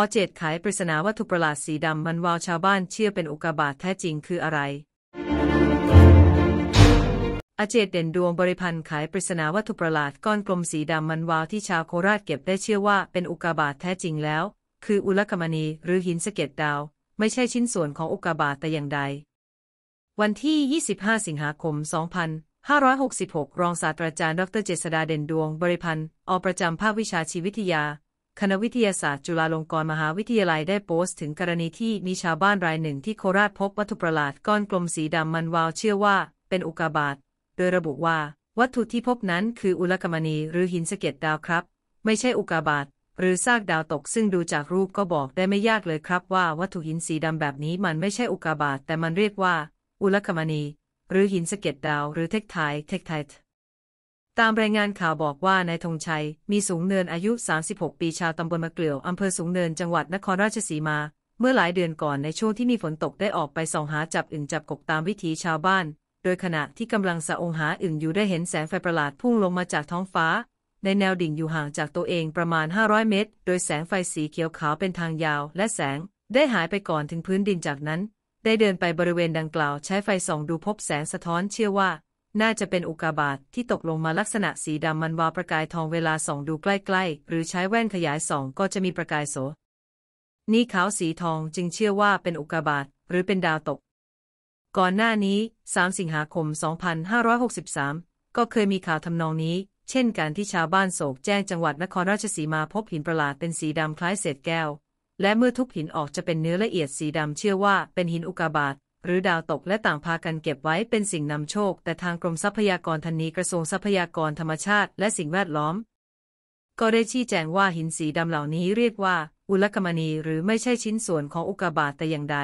อเจตขายปริศนาวัตถุประหลาดสีดำมันวาวชาวบ้านเชื่อเป็นอุกาบาตแท้จริงคืออะไร อเจตเด่นดวงบริพันธ์ขายปริศนาวัตถุประหลาดก้อนกลมสีดำมันวาวที่ชาวโคราชเก็บได้เชื่อว่าเป็นอุกาบาตแท้จริงแล้ว คืออุลกมณี หรือหินสะเก็ดดาว ไม่ใช่ชิ้นส่วนของอุกาบาตแต่อย่างใด วันที่ 25 สิงหาคม2000 566 รองศาสตราจารย์ดรเจษดาเด่นดวง บริพันธ์อประจำภาควิชาชีววิทยาคณะวิทยาศาสตร์จุฬาลงกรณ์มหาวิทยาลัยได้โพสต์ถึงกรณีที่มีชาวบ้านรายหนึ่งที่โคราชพบวัตถุประหลาดก้อนกลมสีดำมันวาวเชื่อว่าเป็นอุกาบาต โดยระบุว่า วัตถุที่พบนั้นคืออุลกมณีหรือหินสะเก็ดดาวครับ ไม่ใช่อุกาบาตหรือซากดาวตกซึ่งดูจากรูปก็บอกได้ไม่ยากเลยครับว่าวัตถุหินสีดำแบบนี้มันไม่ใช่อุกาบาตแต่มันเรียกว่า อุลกมณีหรือหินสะเก็ดดาว หรือเทคไทเทคไท์ตามรายงานข่าวบอกว่า นายธงชัย มีสูงเนินอายุ 36 ปี ชาวตำบลมะเกลียวอำเภอสูงเนินจังหวัดนครราชสีมา เมื่อหลายเดือนก่อน ในช่วงที่มีฝนตกได้ออกไปส่องหาจับอึ่งจับกบตามวิถีชาวบ้าน โดยขณะที่กำลังสะองหาอึ่งอยู่ได้เห็นแสงไฟประหลาดพุ่งลงมาจากท้องฟ้า ในแนวดิ่งอยู่ห่างจากตัวเองประมาณ 500 เมตร โดยแสงไฟสีเขียวขาวเป็นทางยาว และแสง ได้หายไปก่อนถึงพื้นดิน จากนั้น ได้เดินไปบริเวณดังกล่าว ใช้ไฟส่องดูพบแสงสะท้อน เชื่อว่าน่าจะเป็นอุกาบาตทที่ตกลงมาลักษณะสีดำมันวาวประกายทองเวลาส่องดูใกล้ๆ หรือใช้แว่นขยายส่องก็จะมีประกายโสนี้ขาวสีทองจึงเชื่อว่าเป็นอุกาบาตหรือเป็นดาวตก ก่อนหน้านี้ 3 สิงหาคม 2563 ก็เคยมีข่าวทำนองนี้ เช่น การที่ชาวบ้านโศกแจ้งจังหวัดนครราชสีมาพบหินประหลาดเป็นสีดำคล้ายเศษแก้ว และเมื่อทุบหินออกจะเป็นเนื้อละเอียดสีดำเชื่อว่าเป็นหินอุกาบาตหรือดาวตกและต่างพากันเก็บไว้เป็นสิ่งนำโชค แต่ทางกรมทรัพยากรธรนีกระทรวงทรัพยากรธรรมชาติและสิ่งแวดล้อม ก็ได้ชี้แจงว่าหินสีดำเหล่านี้เรียกว่า อุลกมณีหรือไม่ใช่ชิ้นส่วนของอุกาบาตแต่อย่างใด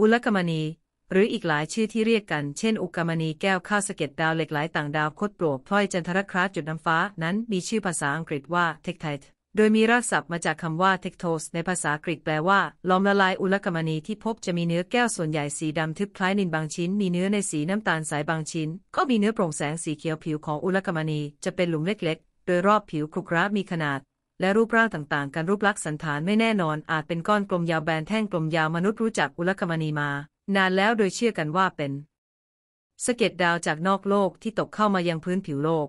อุลกมณีหรืออีกหลายชื่อที่เรียกกันเช่นอุกามณีแก้วข้าวสเก็ดดาวเหล็กไหลต่างดาวคดปลวกพลอยจันทรคราสจุดน้ำฟ้านั้นมีชื่อภาษาอังกฤษว่าเทคไทท์โดยมีรากศัพท์มาจากคำว่า t e ค t o s ในภาษากรีกแปลว่าลอมละลายอุลกมณีที่พบจะมีเนื้อแก้วส่วนใหญ่สีดำทึบคล้ายนินบางชิ้น มีเนื้อในสีน้ำตาลสายบางชิ้น ก็มีเนื้อโปร่งแสงสีเขียวผิวของอุลกมณี จะเป็นหลุมเล็กๆ โดยรอบผิวครุกราบมีขนาด และรูปร่างต่างๆกันรูปลักษณ์สันฐานไม่แน่นอน อาจเป็นก้อนกลมยาวแบนแท่งกลมยาวมนุษย์รู้จักอุลกมณีมา นานแล้วโดยเชื่อกันว่าเป็นสะเก็ดดาวจากนอกโลกที่ตกเข้ามายังพื้นผิวโลก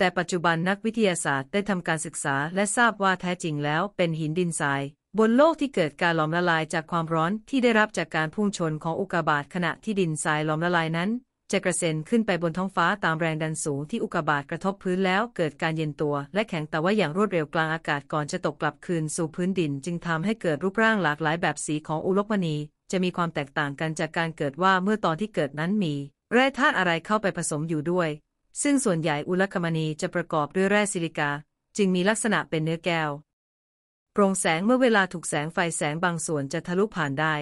แต่ปัจจุบันนักวิทยาศาสตร์ได้ทำการศึกษาและทราบว่าแท้จริงแล้วเป็นหินดินทรายบนโลกที่เกิดการหลอมละลายจากความร้อนที่ได้รับจากการพุ่งชนของอุกกาบาตขณะที่ดินทรายหลอมละลายนั้น จะกระเซ็นขึ้นไปบนท้องฟ้าตามแรงดันสูงที่อุกกาบาตกระทบพื้นแล้วเกิดการเย็นตัว และแข็งแต่ว่าอย่างรวดเร็วกลางอากาศก่อนจะตกกลับคืนสู่พื้นดิน จึงทำให้เกิดรูปร่างหลากหลายแบบสีของอุลกมณีจะมีความแตกต่างกันจากการเกิดว่าเมื่อตอนที่เกิดนั้นมี แร่ธาตุอะไรเข้าไปผสมอยู่ด้วยซึ่งส่วนใหญ่อุลกมณีจะประกอบด้วยแร่ซิลิกา จึงมีลักษณะเป็นเนื้อแก้ว โปร่งแสงเมื่อเวลาถูกแสงไฟแสงบางส่วนจะทะลุผ่านได้